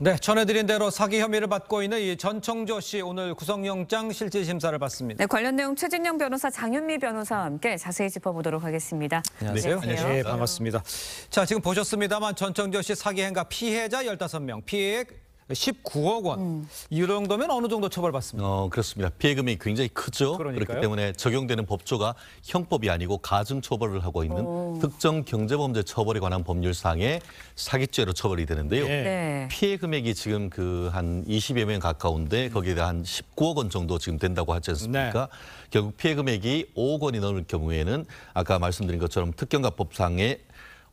네, 전해드린 대로 사기 혐의를 받고 있는 이 전청조 씨 오늘 구속영장 실질심사를 받습니다. 네, 관련 내용 최진영 변호사, 장윤미 변호사와 함께 자세히 짚어보도록 하겠습니다. 네, 안녕하세요. 안녕하세요. 네, 반갑습니다. 자, 지금 보셨습니다만 전청조 씨 사기 행각 피해자 15명, 피해액 19억 원. 음. 이 정도면 어느 정도 처벌받습니다. 어, 그렇습니다. 피해금이 굉장히 크죠. 그러니까요. 그렇기 때문에 적용되는 법조가 형법이 아니고 가중처벌을 하고 있는 오. 어. 특정 경제범죄 처벌에 관한 법률상의 사기죄로 처벌이 되는데요. 예. 네. 피해 금액이 지금 그 한 20여 명 가까운데 음. 거기에 한 19억 원 정도 지금 된다고 하지 않습니까? 네. 결국 피해 금액이 5억 원이 넘을 경우에는 아까 말씀드린 것처럼 특경가법상의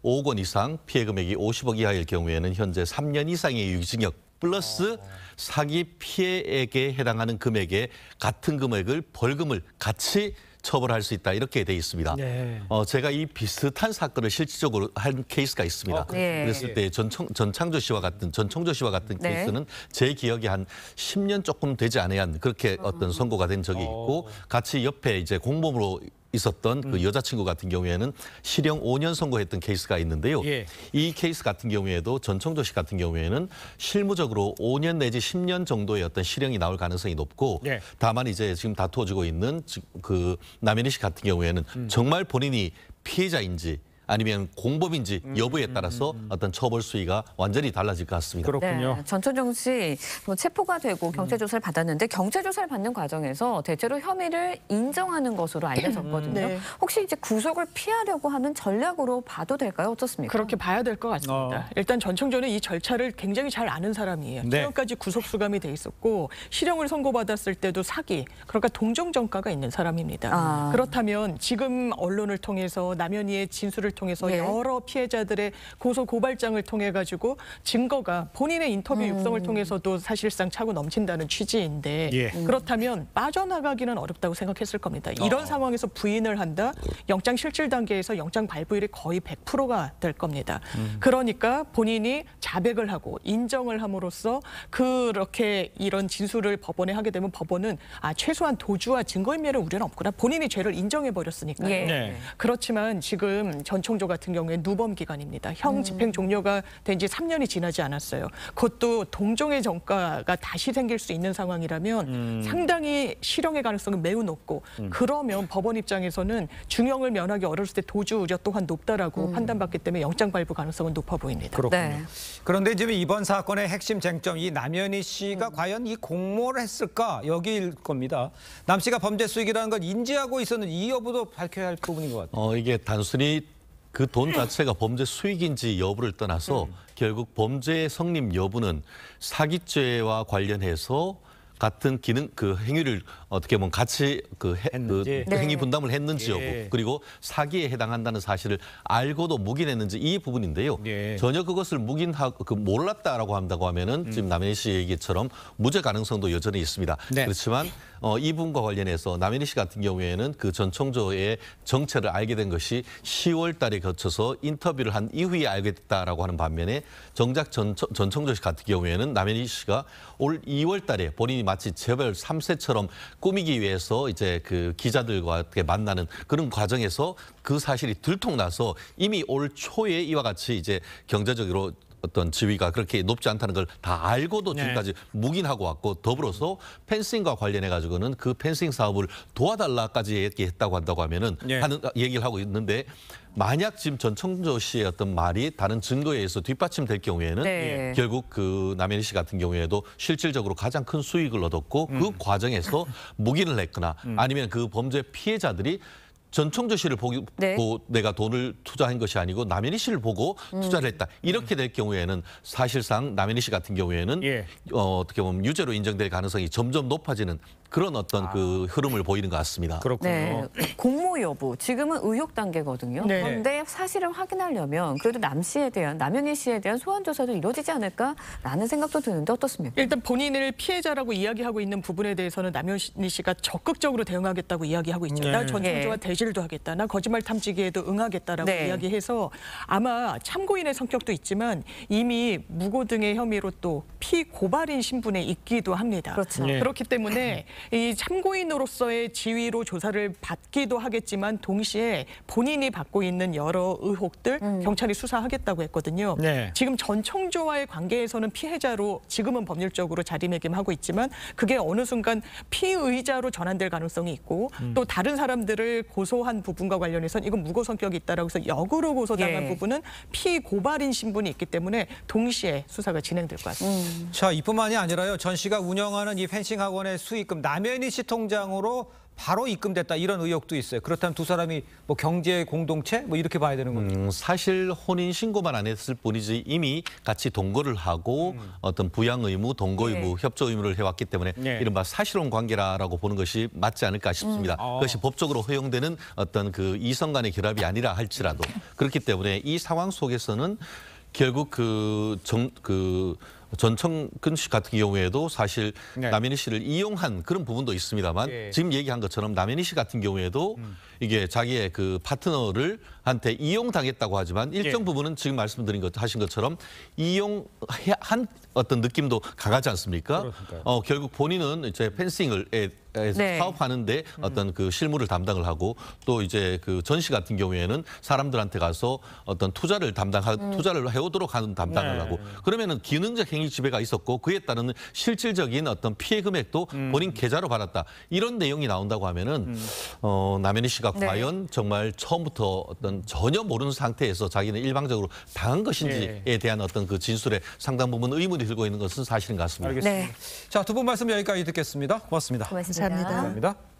5억 원 이상 피해 금액이 50억 이하일 경우에는 현재 3년 이상의 유기징역 플러스 사기 피해액에 해당하는 금액에 같은 금액을 벌금을 같이 처벌할 수 있다 이렇게 돼 있습니다. 네. 어, 제가 이 비슷한 사건을 실질적으로 한 케이스가 있습니다. 어, 네. 그랬을 때 전 창조 씨와 같은 전 청조 씨와 같은 네. 케이스는 제 기억에 한 10년 조금 되지 않아야 그렇게 아. 어떤 선고가 된 적이 있고 어. 같이 옆에 이제 공범으로 있었던 그 음. 그 여자친구 같은 경우에는 실형 5년 선고했던 케이스가 있는데요. 예. 이 케이스 같은 경우에도 전청조 씨 같은 경우에는 실무적으로 5년 내지 10년 정도의 어떤 실형이 나올 가능성이 높고 예. 다만 이제 지금 다투어지고 있는 그 남현희 씨 같은 경우에는 음. 정말 본인이 피해자인지 아니면 공범인지 음, 여부에 따라서 음, 음, 어떤 처벌 수위가 완전히 달라질 것 같습니다. 그렇군요. 네, 전천정 씨, 뭐 체포가 되고 경찰 조사를 받았는데 경찰 조사를 받는 과정에서 대체로 혐의를 인정하는 것으로 알려졌거든요. 네. 혹시 이제 구속을 피하려고 하는 전략으로 봐도 될까요? 어떻습니까? 그렇게 봐야 될 것 같습니다. 어. 일단 전청전은 이 절차를 굉장히 잘 아는 사람이에요. 네. 지금까지 구속 수감이 돼 있었고 실형을 선고받았을 때도 사기, 그러니까 동정 전과가 있는 사람입니다. 아. 그렇다면 지금 언론을 통해서 남연희의 진술을 통해서 네. 여러 피해자들의 고소 고발장을 통해 가지고 증거가 본인의 인터뷰 육성을 음. 통해서도 사실상 차고 넘친다는 취지인데 예. 그렇다면 빠져나가기는 어렵다고 생각했을 겁니다. 어. 이런 어. 상황에서 부인을 한다. 영장 실질 단계에서 영장 발부율이 거의 100%가 될 겁니다. 음. 그러니까 본인이 자백을 하고 인정을 함으로써 그렇게 이런 진술을 법원에 하게 되면 법원은 아 최소한 도주와 증거인멸의 우려는 없구나. 본인이 죄를 인정해 버렸으니까. 예. 네. 그렇지만 지금 전 총조 같은 경우에 누범 기간입니다. 형 음. 집행 종료가 된 지 3년이 지나지 않았어요. 그것도 동종의 전과가 다시 생길 수 있는 상황이라면 음. 상당히 실형의 가능성은 매우 높고 음. 그러면 법원 입장에서는 중형을 면하기 어렸을때 도주 우려 또한 높다라고 음. 판단받기 때문에 영장 발부 가능성은 높아 보입니다. 그렇군요. 네. 그런데 지금 이번 사건의 핵심 쟁점 이 남현희 씨가 음. 과연 이 공모를 했을까 여기일 겁니다. 남 씨가 범죄 수익이라는 걸 인지하고 있었는이 여부도 밝혀야 할 부분인 것 같아요. 어, 이게 단순히 그돈 자체가 범죄 수익인지 여부를 떠나서 결국 범죄의 성립 여부는 사기죄와 관련해서 같은 기능 그 행위를 어떻게 보면 같이 그, 해, 그, 그 네. 행위 분담을 했는지 여부 예. 그리고 사기에 해당한다는 사실을 알고도 묵인했는지 이 부분인데요. 예. 전혀 그것을 묵인하고 그 몰랐다라고 한다고 하면은 음. 지금 남해씨 얘기처럼 무죄 가능성도 여전히 있습니다. 네. 그렇지만 어, 이분과 관련해서 남인희 씨 같은 경우에는 그 전청조의 정체를 알게 된 것이 10월 달에 거쳐서 인터뷰를 한 이후에 알게 됐다라고 하는 반면에 정작 전, 전총조 씨 같은 경우에는 남인희 씨가 올 2월 달에 본인이 마치 재벌 3세처럼 꾸미기 위해서 이제 그 기자들과 만나는 그런 과정에서 그 사실이 들통나서 이미 올 초에 이와 같이 이제 경제적으로 어떤 지위가 그렇게 높지 않다는 걸 다 알고도 네. 지금까지 네. 묵인하고 왔고 더불어서 펜싱과 관련해 가지고는 그 펜싱 사업을 도와달라까지 얘기했다고 한다고 하면은 네. 하는 얘기를 하고 있는데 만약 지금 전 청조 씨의 어떤 말이 다른 증거에 의해서 뒷받침될 경우에는 네. 결국 그 남현희 씨 같은 경우에도 실질적으로 가장 큰 수익을 얻었고 그 음. 그 과정에서 묵인을 했거나 음. 아니면 그 범죄 피해자들이 전 청주시를 보고 네. 내가 돈을 투자한 것이 아니고 남현희 씨를 보고 음. 투자를 했다. 이렇게 될 경우에는 사실상 남현희 씨 같은 경우에는 예. 어, 어떻게 보면 유죄로 인정될 가능성이 점점 높아지는 그런 어떤 아. 그 흐름을 보이는 것 같습니다. 그렇군요. 네, 공모 여부 지금은 의혹 단계거든요. 네. 그런데 사실을 확인하려면 그래도 남 씨에 대한 남현희 씨에 대한 소환 조사도 이루어지지 않을까라는 생각도 드는데 어떻습니까? 일단 본인을 피해자라고 이야기하고 있는 부분에 대해서는 남현희 씨가 적극적으로 대응하겠다고 이야기하고 있죠. 네. 나 전공조와 네. 대질도 하겠다. 나 거짓말 탐지기에도 응하겠다라고 네. 이야기해서 아마 참고인의 성격도 있지만 이미 무고 등의 혐의로 또 피고발인 신분에 있기도 합니다. 그렇죠. 네. 그렇기 때문에 네. 이 참고인으로서의 지위로 조사를 받기도 하겠지만 동시에 본인이 받고 있는 여러 의혹들 음. 경찰이 수사하겠다고 했거든요. 네. 지금 전 청조와의 관계에서는 피해자로 지금은 법률적으로 자리매김하고 있지만 그게 어느 순간 피의자로 전환될 가능성이 있고 음. 또 다른 사람들을 고소한 부분과 관련해서는 이건 무고 성격이 있다라고 해서 역으로 고소당한 예. 부분은 피고발인 신분이 있기 때문에 동시에 수사가 진행될 것 같습니다. 음. 자 이뿐만이 아니라요. 전 씨가 운영하는 이 펜싱 학원의 수익금 남현희 씨 통장으로 바로 입금됐다 이런 의혹도 있어요. 그렇다면 두 사람이 뭐 경제 공동체 뭐 이렇게 봐야 되는 겁니까? 음, 사실 혼인 신고만 안 했을 뿐이지 이미 같이 동거를 하고 음. 어떤 부양 의무, 동거 네. 의무, 네. 협조 의무를 해왔기 때문에 네. 이른바 사실혼 관계라고 보는 것이 맞지 않을까 싶습니다. 음. 어. 그것이 법적으로 허용되는 어떤 그 이성 간의 결합이 아니라 할지라도 그렇기 때문에 이 상황 속에서는 결국 그 정, 그 전청근 씨 같은 경우에도 사실 네. 남현희 씨를 이용한 그런 부분도 있습니다만 예. 지금 얘기한 것처럼 남현희 씨 같은 경우에도 음. 이게 자기의 그 파트너를 한테 이용당했다고 하지만 예. 일정 예. 부분은 지금 말씀드린 것 하신 것처럼 이용한 어떤 느낌도 강하지 않습니까? 그렇습니까? 어, 결국 본인은 이제 펜싱을 에, 에 네. 사업하는데 음. 어떤 그 실무를 담당을 하고 또 이제 그전시 같은 경우에는 사람들한테 가서 어떤 투자를 담당 음. 투자를 해오도록 하는 담당을 네. 하고 그러면은 기능적 행위 권위 지배가 있었고 그에 따른 실질적인 어떤 피해 금액도 음. 본인 계좌로 받았다. 이런 내용이 나온다고 하면은 음. 어, 남현희 씨가 네. 과연 정말 처음부터 어떤 전혀 모르는 상태에서 자기는 일방적으로 당한 것인지에 네. 대한 어떤 그 진술에 상당 부분 의문이 들고 있는 것은 사실인 것 같습니다. 알겠습니다. 네. 자, 두 분 말씀 여기까지 듣겠습니다. 고맙습니다. 고맙습니다. 감사합니다. 감사합니다.